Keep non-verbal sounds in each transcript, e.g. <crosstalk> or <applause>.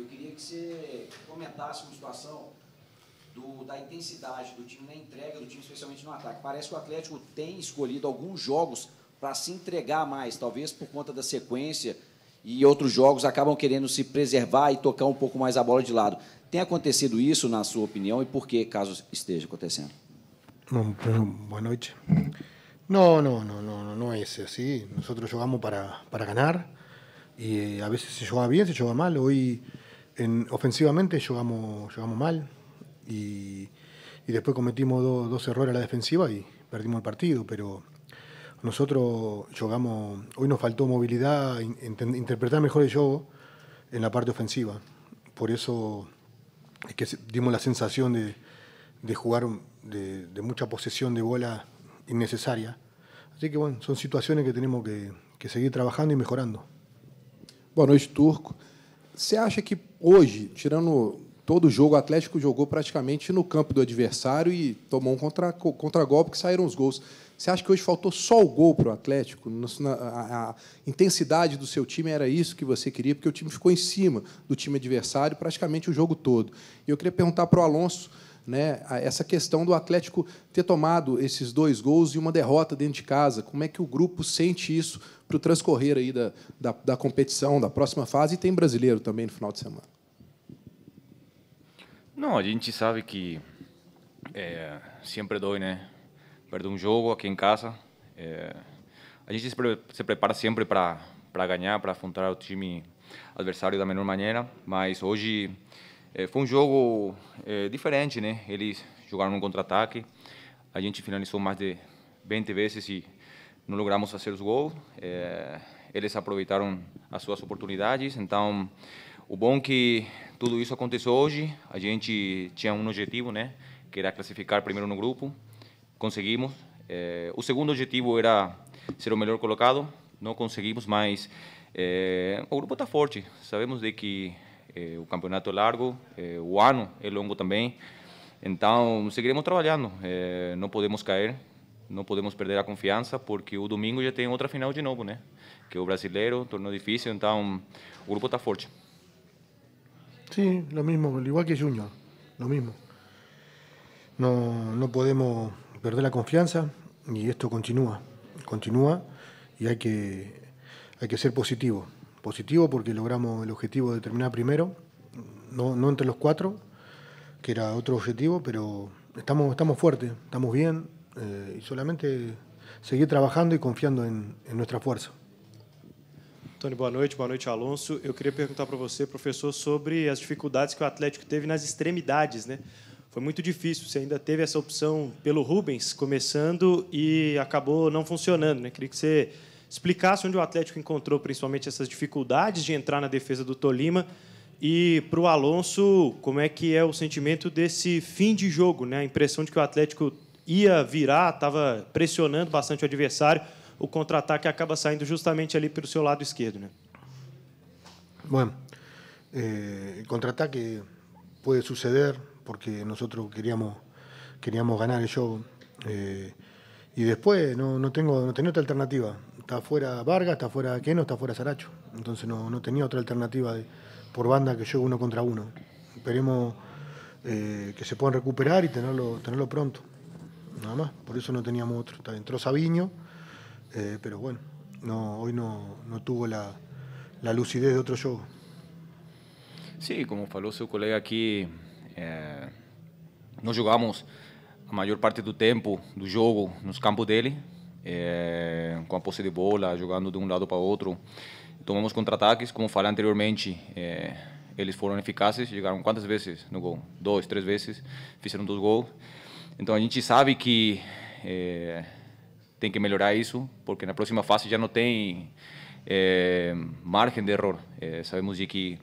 eu queria que você comentasse uma situação do, da intensidade do time na entrega do time, especialmente no ataque. Parece que o Atlético tem escolhido alguns jogos para se entregar mais, talvez por conta da sequência e outros jogos acabam querendo se preservar e tocar um pouco mais a bola de lado. Tem acontecido isso, na sua opinião, e por que, caso esteja acontecendo? Boa noite. No, no, no, no, no es así. Nosotros jugamos para, para ganar. Y a veces se juega bien, se juega mal. Hoy ofensivamente jugamos mal y, después cometimos dos errores a la defensiva y perdimos el partido, pero nosotros jugamos, hoy nos faltó movilidad, interpretar mejor el juego en la parte ofensiva. Por eso que dimos la sensación de, jugar de, mucha posesión de bola innecesaria. Así que bueno, son situaciones que tenemos que, seguir trabajando y mejorando. Bueno, noite, Turco. Você acha que hoje, tirando todo o jogo, o Atlético jogou praticamente no campo do adversário e tomou um contra-golpe contra que saíram os gols. Você acha que hoje faltou só o gol para o Atlético? A, intensidade do seu time era isso que você queria, porque o time ficou em cima do time adversário praticamente o jogo todo. E eu queria perguntar para o Alonso né, essa questão do Atlético ter tomado esses dois gols e uma derrota dentro de casa. Como é que o grupo sente isso para o transcorrer aí da, da, da competição, da próxima fase? E tem brasileiro também no final de semana. Não, a gente sabe que é, sempre dói, né? Perder um jogo aqui em casa. É, a gente se, pre se prepara sempre para ganhar, para afrontar o time adversário da melhor maneira, mas hoje é, foi um jogo é, diferente, né? Eles jogaram um contra-ataque, a gente finalizou mais de 20 vezes e não logramos fazer os gols. É, eles aproveitaram as suas oportunidades, então o bom é que tudo isso aconteceu hoje. A gente tinha um objetivo, né? Que era classificar primeiro no grupo, conseguimos. É, o segundo objetivo era ser o melhor colocado, não conseguimos, mas é, o grupo está forte. Sabemos de que El eh, campeonato largo, el eh, o ano é longo também. Então, seguiremos trabalhando, eh, não podemos caer, no podemos perder la confianza porque o domingo ya tiene otra final de novo, né? Que é o brasileiro, difícil, então o grupo está forte. Sim, lo mismo, igual que Junior, lo mismo. No, podemos perder la confianza y esto continúa, continúa y hay que, hay que ser positivo. positivo porque logramos el objetivo de terminar primero, no, no entre los cuatro, que era otro objetivo, pero estamos, estamos fuertes, estamos bien eh, y solamente seguir trabajando y confiando en, en nuestra fuerza. Tony, boa noite. Boa noite, Alonso. Eu queria perguntar para você, professor, sobre as dificuldades que o Atlético teve nas extremidades, né? Foi muito difícil. Você ainda teve essa opção pelo Rubens começando e acabou não funcionando, né? Queria que você explicasse onde o Atlético encontrou principalmente essas dificuldades de entrar na defesa do Tolima e para o Alonso como é que é o sentimento desse fim de jogo, né? A impressão de que o Atlético ia virar, estava pressionando bastante o adversário, o contra-ataque acaba saindo justamente ali pelo seu lado esquerdo, né? Bueno, eh, contra-ataque pode suceder porque nós queríamos queríamos ganhar o jogo eh, y después no, no tengo no tenía otra alternativa está fuera Vargas, está fuera Queno, está fuera Saracho. Entonces no, tenía otra alternativa de, por banda que yo uno contra uno. Esperemos eh, que se puedan recuperar y tenerlo, tenerlo pronto. Nada más, por eso no teníamos otro. Entró Sabiño, eh, pero bueno, no, hoy no, tuvo la, lucidez de otro juego. Sí, como falou su colega aquí, eh, no jugamos a mayor parte tiempo tempo juego en los campos de dele, é, com a posse de bola, jogando de um lado para outro. Tomamos contra-ataques, como falei anteriormente, é, eles foram eficazes, chegaram quantas vezes no gol? Dois, três vezes, fizeram dois gols. Então a gente sabe que é, tem que melhorar isso, porque na próxima fase já não tem é, margem de erro. É, sabemos de que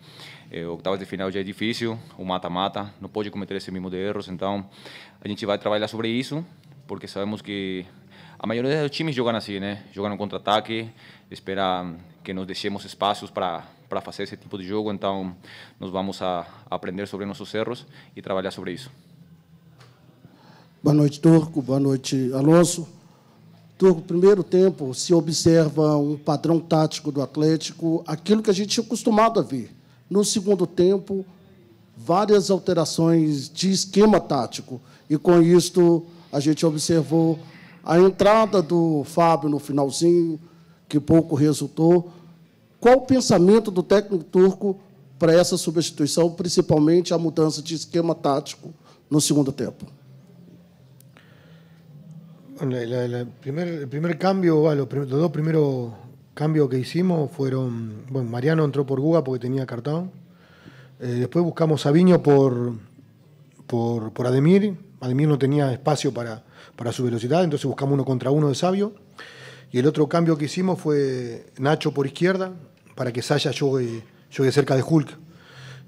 é, oitavas de final já é difícil, o mata-mata, não pode cometer esse mesmo de erros. Então a gente vai trabalhar sobre isso, porque sabemos que a maioria dos times jogam assim, né? Jogam no contra-ataque, espera que nos deixemos espaços para para fazer esse tipo de jogo, então nós vamos a, a aprender sobre nossos erros e trabalhar sobre isso. Boa noite, Turco. Boa noite, Alonso. Turco, primeiro tempo, se observa um padrão tático do Atlético, aquilo que a gente tinha é acostumado a ver. No segundo tempo, várias alterações de esquema tático. E com isto, a gente observou a entrada do Fábio no finalzinho, que pouco resultou. Qual o pensamento do técnico turco para essa substituição, principalmente a mudança de esquema tático no segundo tempo? Bueno, el, primer, el primer cambio, bueno, los, dos primeros cambios que hicimos fueron, bueno, Mariano entró por Guga porque tenía cartón, eh, después buscamos a Viño por, por, por Ademir, Ademir no tenía espacio para, para su velocidad, entonces buscamos uno contra uno de Sabio. Y el otro cambio que hicimos fue Nacho por izquierda, para que Saya llegue, cerca de Hulk,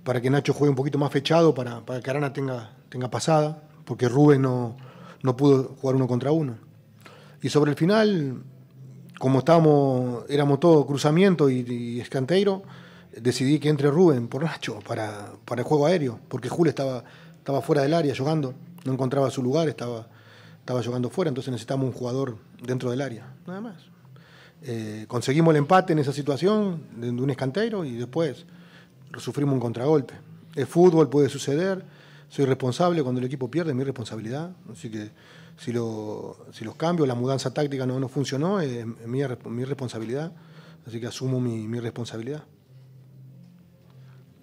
para que Nacho juegue un poquito más fechado, para, para que Arana tenga, tenga pasada, porque Rubén no, no pudo jugar uno contra uno. Y sobre el final, como estábamos, éramos todo cruzamiento y, escanteiro, decidí que entre Rubén por Nacho para, para el juego aéreo, porque Hulk estaba, estaba fuera del área jugando, no encontraba su lugar, estaba, estaba jugando fuera, entonces necesitamos un jugador dentro del área, nada más. Eh, conseguimos el empate en esa situación de, un escantero y después sufrimos un contragolpe. El fútbol, puede suceder, soy responsable, cuando el equipo pierde es mi responsabilidad, así que si, lo, si los cambios, la mudanza táctica no, no funcionó, es, mi, responsabilidad, así que asumo mi, responsabilidad.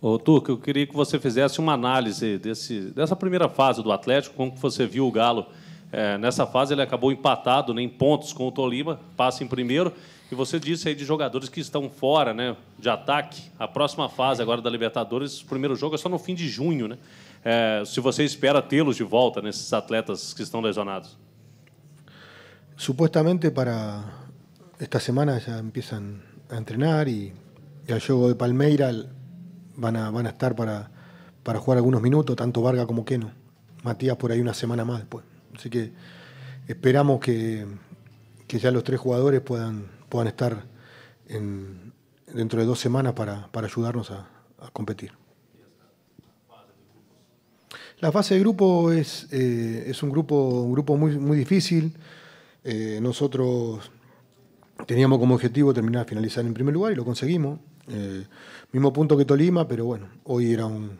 Ô, Turco, eu queria que você fizesse uma análise desse, dessa primera fase del Atlético, como que você viu o Galo É, nessa fase, ele acabou empatado né, em pontos com o Tolima, passa em primeiro. E você disse aí de jogadores que estão fora né, de ataque. A próxima fase agora da Libertadores, o primeiro jogo é só no fim de junho. Né? É, se você espera tê-los de volta, nesses né, atletas que estão lesionados. supostamente para esta semana já começam a treinar e e al jogo de Palmeira vão a, vão a estar para, para jogar alguns minutos, tanto Varga como Keno. Matias por aí uma semana mais depois Así que esperamos que, que ya los tres jugadores puedan, puedan estar dentro de dos semanas para, ayudarnos a, competir. La fase de grupo es, eh, es un grupo, un grupo muy, muy difícil. Eh, nosotros teníamos como objetivo terminar, finalizar en primer lugar y lo conseguimos. Eh, mismo punto que Tolima, pero bueno, hoy era un,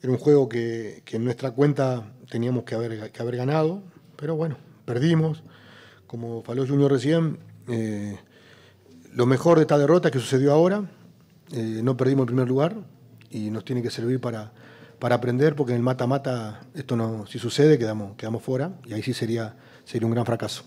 era un juego que, en nuestra cuenta teníamos que haber, que haber ganado, pero bueno, perdimos. Como faló Junior recién, eh, lo mejor de esta derrota que sucedió ahora, eh, no perdimos el primer lugar y nos tiene que servir para, para aprender, porque en el mata-mata esto no, si sucede, quedamos, quedamos fuera y ahí sí sería sería un gran fracaso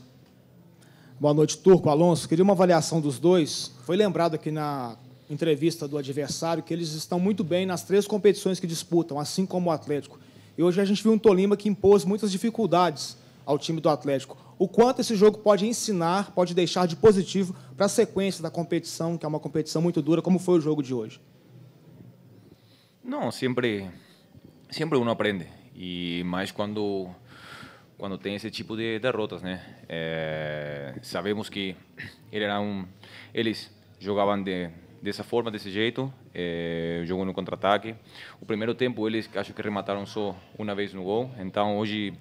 Boa noite, Turco Alonso. Queria uma avaliação dos dois. Foi lembrado aqui na entrevista do adversário que eles estão muito bem nas três competições que disputam, assim como o Atlético. E hoje a gente viu um Tolima que impôs muitas dificuldades ao time do Atlético. O quanto esse jogo pode ensinar, pode deixar de positivo para a sequência da competição, que é uma competição muito dura, como foi o jogo de hoje? Não, sempre, sempre um aprende. E mais quando quando tem esse tipo de derrotas, né? É, sabemos que ele um, eles jogavam de dessa forma, desse jeito, eh, jogou no contra-ataque. O primeiro tempo eles acho que remataram só uma vez no gol, então hoje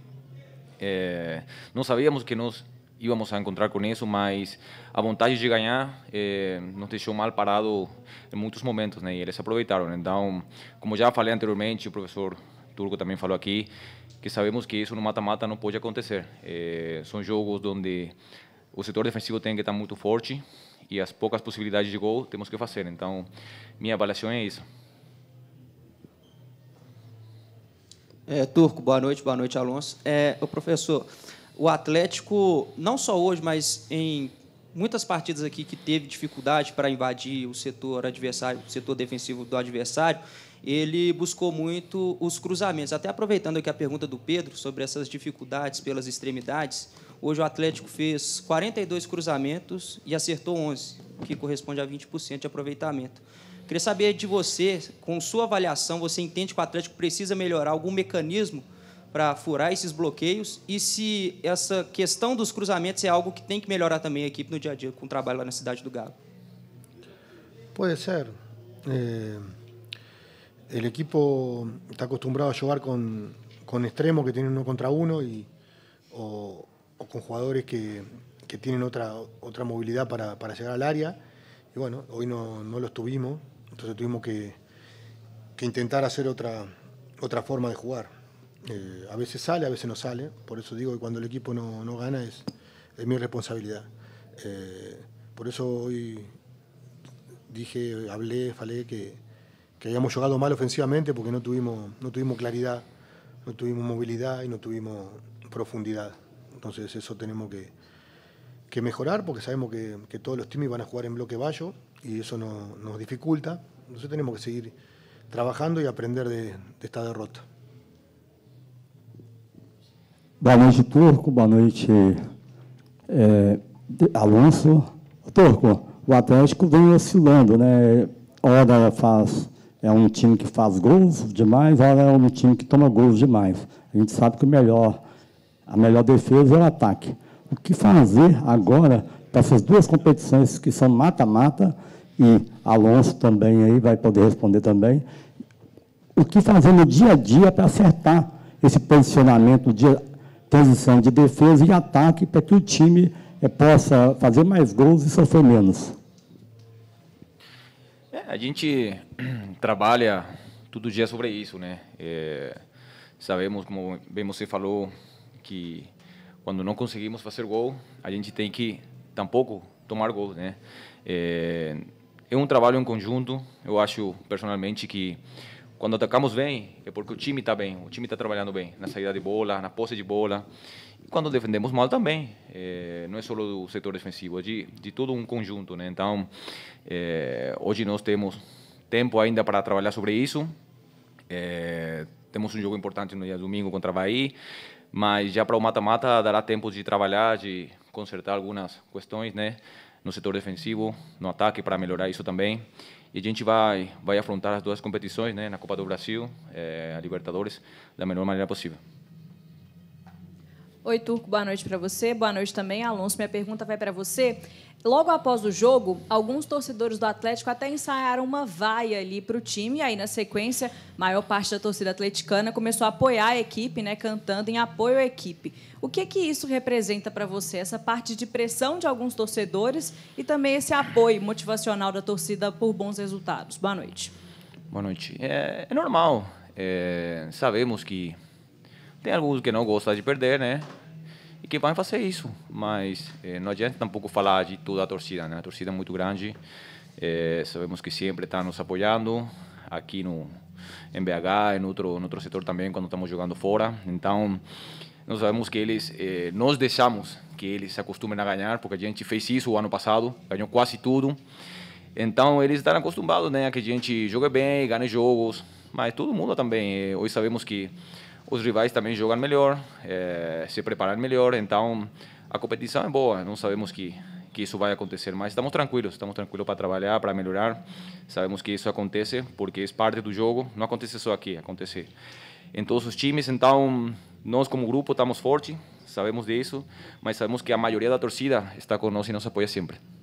eh, não sabíamos que nós íamos a encontrar com isso, mas a vontade de ganhar eh, nos deixou mal parado em muitos momentos, né? E eles aproveitaram. Então, como já falei anteriormente, o professor Turco também falou aqui, que sabemos que isso no mata-mata não pode acontecer. Eh, são jogos onde o setor defensivo tem que estar muito forte, e as poucas possibilidades de gol temos que fazer. Então, minha avaliação é isso. É, Turco, boa noite, boa noite, Alonso. É, o professor, o Atlético, não só hoje, mas em muitas partidas aqui que teve dificuldade para invadir o setor adversário, o setor defensivo do adversário, ele buscou muito os cruzamentos. Até aproveitando aqui a pergunta do Pedro sobre essas dificuldades pelas extremidades, Hoje o Atlético fez 42 cruzamentos e acertou 11, que corresponde a 20% de aproveitamento. Queria saber de você, com sua avaliação, você entende que o Atlético precisa melhorar algum mecanismo para furar esses bloqueios e se essa questão dos cruzamentos é algo que tem que melhorar também a equipe no dia a dia com o trabalho lá na cidade do Galo? Pode ser. Eh, el equipo está acostumado a jogar com com extremos que tienen um contra um e o, o con jugadores que, tienen otra, otra movilidad para, llegar al área. Y bueno, hoy no, no los tuvimos, entonces tuvimos que, intentar hacer otra, otra forma de jugar. Eh, a veces sale, a veces no sale, por eso digo que cuando el equipo no, gana es, es, mi responsabilidad. Eh, por eso hoy dije, hablé, falé que, que habíamos jugado mal ofensivamente porque no tuvimos, no tuvimos claridad, no tuvimos movilidad y no tuvimos profundidad. Entonces eso tenemos que, que mejorar porque sabemos que, que, todos los teams van a jugar en bloque bayo y eso no, nos dificulta. Entonces tenemos que seguir trabajando y aprender de, de esta derrota. Boa noite, Turco. Boa noite, é, Alonso. Turco, o Atlético vem oscilando, né? Hora faz, é um time que faz gols demais, hora é um time que toma gols demais. A gente sabe que o melhor a melhor defesa é o ataque. O que fazer agora para essas duas competições que são mata-mata e Alonso também aí vai poder responder também. O que fazer no dia a dia para acertar esse posicionamento de transição de defesa e ataque para que o time eh, possa fazer mais gols e sofrer menos? É, a gente <clears throat> trabalha todo dia sobre isso, né? É, sabemos, como bem você falou, que quando não conseguimos fazer gol, a gente tem que tampouco tomar gol, né? É, é um trabalho em conjunto. Eu acho personalmente que quando atacamos bem é porque o time está bem, o time está trabalhando bem na saída de bola, na posse de bola. E quando defendemos mal também, é, não é só do setor defensivo, é de, de todo um conjunto, né? Então, é, hoje nós temos tempo ainda para trabalhar sobre isso. É, temos um jogo importante no dia domingo contra o Bahia. Mas já para o mata-mata dará tempo de trabalhar, de consertar algumas questões, né? No setor defensivo, no ataque, para melhorar isso também. E a gente vai, vai afrontar as duas competições, né? Na Copa do Brasil, é, a Libertadores, da melhor maneira possível. Oi, Turco, boa noite para você. Boa noite também, Alonso. Minha pergunta vai para você. Logo após o jogo, alguns torcedores do Atlético até ensaiaram uma vaia ali para o time. E aí, na sequência, maior parte da torcida atleticana começou a apoiar a equipe, né, cantando em apoio à equipe. O que que isso representa para você? Essa parte de pressão de alguns torcedores e também esse apoio motivacional da torcida por bons resultados. Boa noite. Boa noite. É, é normal. É, sabemos que tem alguns que não gostam de perder, né? e que vai fazer isso. Mas eh, não adianta tampouco falar de toda a torcida, né? A torcida é muito grande, eh, sabemos que sempre está nos apoiando aqui no em BH, em outro, em outro setor também, quando estamos jogando fora. Então, nós sabemos que eles, eh, nós deixamos que eles se acostumem a ganhar, porque a gente fez isso o ano passado, ganhou quase tudo. Então, eles estão acostumados né, a que a gente jogue bem, ganhe jogos, mas todo mundo também. Eh, hoje sabemos que os rivais também jogam melhor, é, eh, se preparam melhor, então a competição é boa, não sabemos que que isso vai acontecer, mas estamos tranquilos, estamos tranquilos para trabalhar, para melhorar. Sabemos que isso acontece porque é parte do jogo, não acontece só aqui, acontece em todos os times, então nós como grupo estamos fortes, sabemos disso, mas sabemos que a maioria da torcida está conosco e nos apoia sempre.